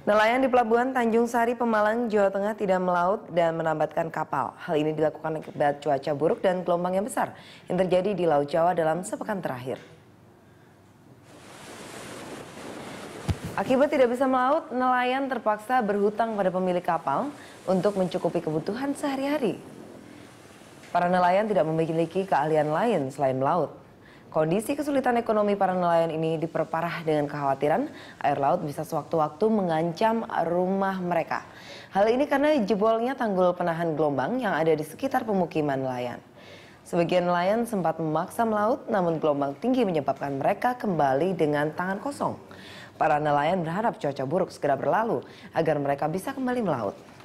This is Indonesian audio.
Nelayan di Pelabuhan Tanjung Sari, Pemalang, Jawa Tengah tidak melaut dan menambatkan kapal. Hal ini dilakukan akibat cuaca buruk dan gelombang yang besar yang terjadi di Laut Jawa dalam sepekan terakhir. Akibat tidak bisa melaut, nelayan terpaksa berhutang pada pemilik kapal untuk mencukupi kebutuhan sehari-hari. Para nelayan tidak memiliki keahlian lain selain melaut. Kondisi kesulitan ekonomi para nelayan ini diperparah dengan kekhawatiran air laut bisa sewaktu-waktu mengancam rumah mereka. Hal ini karena jebolnya tanggul penahan gelombang yang ada di sekitar pemukiman nelayan. Sebagian nelayan sempat memaksa melaut, namun gelombang tinggi menyebabkan mereka kembali dengan tangan kosong. Para nelayan berharap cuaca buruk segera berlalu agar mereka bisa kembali melaut.